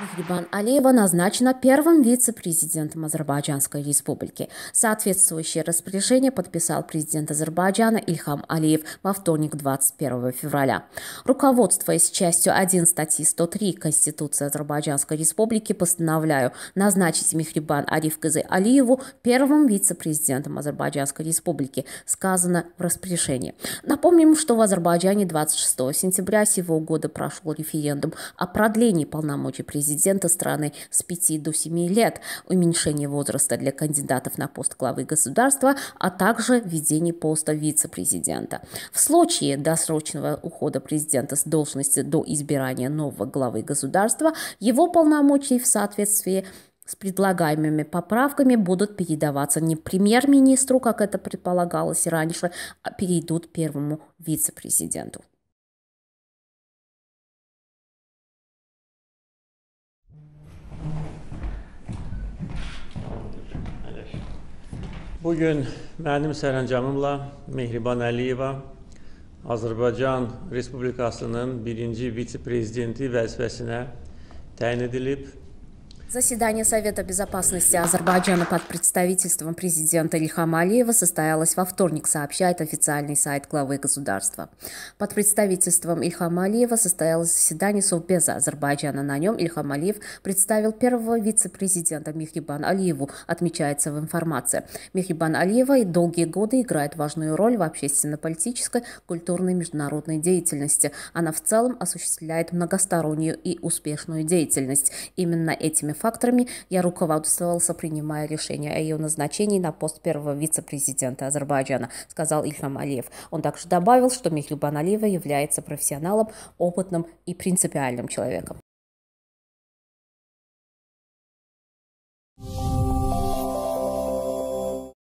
Мехрибан Алиева назначена первым вице-президентом Азербайджанской республики. Соответствующее распоряжение подписал президент Азербайджана Ильхам Алиев во вторник 21 февраля. Руководствуясь частью 1 статьи 103 Конституции Азербайджанской республики, постановляю назначить Мехрибан Арифказы Алиеву первым вице-президентом Азербайджанской республики, сказано в распоряжении. Напомним, что в Азербайджане 26 сентября сего года прошел референдум о продлении полномочий президента президента страны с 5 до 7 лет, уменьшение возраста для кандидатов на пост главы государства, а также введение поста вице-президента. В случае досрочного ухода президента с должности до избирания нового главы государства, его полномочий в соответствии с предлагаемыми поправками будут передаваться не премьер-министру, как это предполагалось раньше, а перейдут первому вице-президенту. Bu gün mənim sərəncamımla Mehriban Əliyeva Azərbaycan Respublikasının birinci vitse-prezidenti vəzifəsinə təyin edilib. Заседание Совета безопасности Азербайджана под представительством президента Ильхам Алиева состоялось во вторник, сообщает официальный сайт главы государства. Под представительством Ильхама Алиева состоялось заседание Совбеза Азербайджана. На нем Ильхам Алиев представил первого вице-президента Михрибан Алиеву, отмечается в информации. Михрибан Алиева и долгие годы играет важную роль в общественно-политической, культурной и международной деятельности. Она в целом осуществляет многостороннюю и успешную деятельность. Именно этими факторами я руководствовался, принимая решение о ее назначении на пост первого вице-президента Азербайджана, сказал Ильхам Алиев. Он также добавил, что Михлюбан Алиева является профессионалом, опытным и принципиальным человеком.